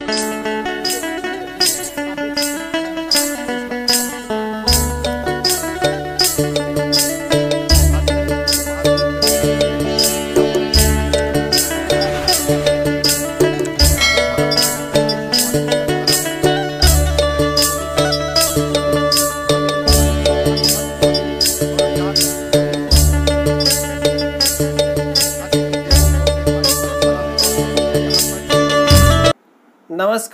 Hasta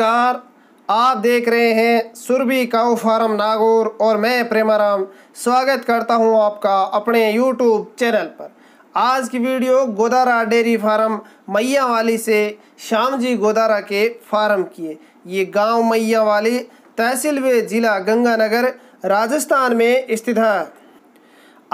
नमस्कार आप देख रहे हैं सुरभि काऊ फार्म नागौर और मैं प्रेमाराम स्वागत करता हूं आपका अपने यूट्यूब चैनल पर आज की वीडियो गोदारा डेयरी फार्म मैया वाली से श्याम जी गोदारा के फार्म की है ये गांव मैया वाली तहसील व जिला गंगानगर राजस्थान में स्थित है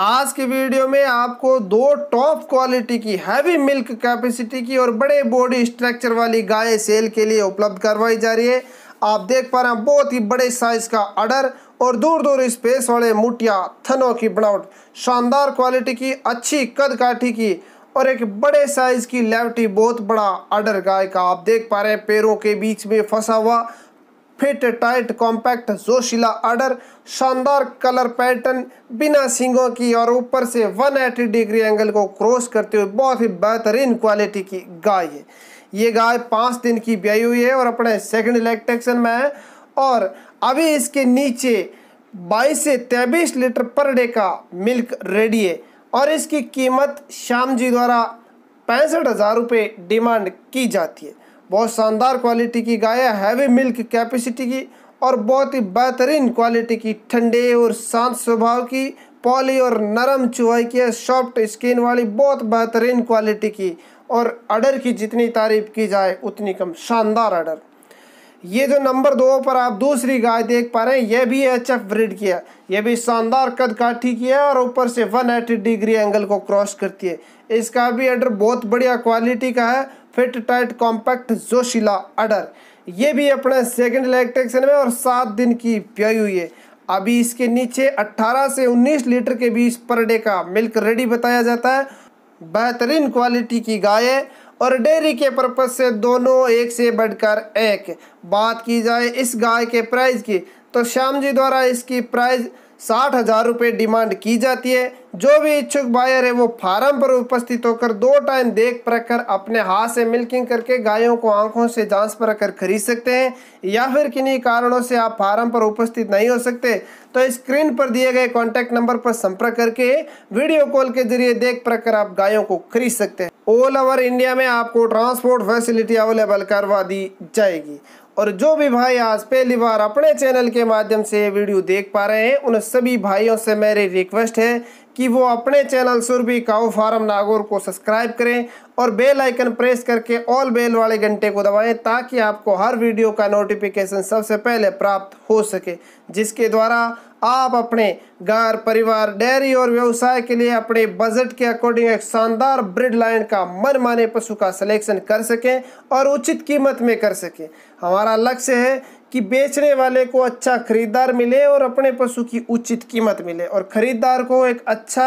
आज की वीडियो में आपको दो टॉप क्वालिटी की हैवी मिल्क कैपेसिटी की और बड़े बॉडी स्ट्रक्चर वाली गाय सेल के लिए उपलब्ध करवाई जा रही है आप देख पा रहे हैं बहुत ही बड़े साइज का अर्डर और दूर दूर स्पेस वाले मुठिया थनों की बनावट शानदार क्वालिटी की अच्छी कद काठी की और एक बड़े साइज की लेवटी बहुत बड़ा अर्डर गाय का आप देख पा रहे हैं पैरों के बीच में फंसा हुआ फिट टाइट कॉम्पैक्ट जोशीला आर्डर शानदार कलर पैटर्न बिना सिंगों की और ऊपर से 180 डिग्री एंगल को क्रॉस करते हुए बहुत ही बेहतरीन क्वालिटी की गाय है ये गाय पाँच दिन की ब्याई हुई है और अपने सेकंड इलेक्टेक्शन में है और अभी इसके नीचे 22 से 23 लीटर पर डे का मिल्क रेडी है और इसकी कीमत श्याम जी द्वारा पैंसठ हज़ार रुपये डिमांड की जाती है बहुत शानदार क्वालिटी की गाय है हैवी मिल्क कैपेसिटी की और बहुत ही बेहतरीन क्वालिटी की ठंडे और शांत स्वभाव की पॉली और नरम चुहाई की है सॉफ्ट स्किन वाली बहुत बेहतरीन क्वालिटी की और अडर की जितनी तारीफ की जाए उतनी कम शानदार अडर ये जो नंबर दो पर आप दूसरी गाय देख पा रहे हैं यह भी एच एफ ब्रिड की है यह भी शानदार कद काठी की है और ऊपर से 180 डिग्री एंगल को क्रॉस करती है इसका भी अडर बहुत बढ़िया क्वालिटी का है फिट टाइट कॉम्पैक्ट जोशीला अडर ये भी अपने सेकंड लेग टेक्शन में और सात दिन की प्याई हुई है अभी इसके नीचे अट्ठारह से उन्नीस लीटर के बीच पर डे का मिल्क रेडी बताया जाता है बेहतरीन क्वालिटी की गाय है और डेयरी के पर्पज़ से दोनों एक से बढ़कर एक बात की जाए इस गाय के प्राइस की तो श्याम जी द्वारा इसकी प्राइस साठ हजार रुपये डिमांड की जाती है जो भी इच्छुक बायर है वो फार्म पर उपस्थित होकर दो टाइम देख परखकर अपने हाथ से मिल्किंग करके गायों को आंखों से जांच परखकर खरीद सकते हैं या फिर किन्हीं कारणों से आप फार्म पर उपस्थित नहीं हो सकते तो स्क्रीन पर दिए गए कॉन्टैक्ट नंबर पर संपर्क करके वीडियो कॉल के जरिए देख परखकर आप गायों को खरीद सकते हैं ऑल ओवर इंडिया में आपको ट्रांसपोर्ट फैसिलिटी अवेलेबल करवा दी जाएगी और जो भी भाई आज पहली बार अपने चैनल के माध्यम से वीडियो देख पा रहे हैं उन सभी भाइयों से मेरी रिक्वेस्ट है कि वो अपने channel Surabhi cow farm Nagaur को सब्सक्राइब करें और बेल आइकन प्रेस करके ऑल बेल वाले घंटे को दबाएं ताकि आपको हर वीडियो का नोटिफिकेशन सबसे पहले प्राप्त हो सके जिसके द्वारा आप अपने घर परिवार डेयरी और व्यवसाय के लिए अपने बजट के अकॉर्डिंग एक शानदार ब्रिड लाइन का मनमाने पशु का सिलेक्शन कर सकें और उचित कीमत में कर सकें हमारा लक्ष्य है कि बेचने वाले को अच्छा खरीदार मिले और अपने पशु की उचित कीमत मिले और खरीदार को एक अच्छा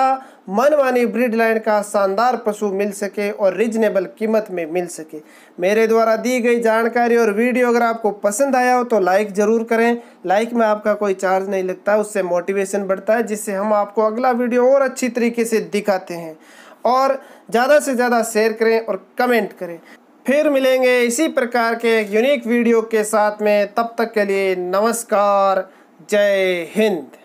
मनमानी ब्रिड लाइन का शानदार पशु मिल सके और रिजनेबल कीमत में मिल सके मेरे द्वारा दी गई जानकारी और वीडियो अगर आपको पसंद आया हो तो लाइक ज़रूर करें लाइक में आपका कोई चार्ज नहीं लगता उससे मोटिवेशन बढ़ता है जिससे हम आपको अगला वीडियो और अच्छी तरीके से दिखाते हैं और ज़्यादा से ज़्यादा शेयर करें और कमेंट करें फिर मिलेंगे इसी प्रकार के एक यूनिक वीडियो के साथ में तब तक के लिए नमस्कार जय हिंद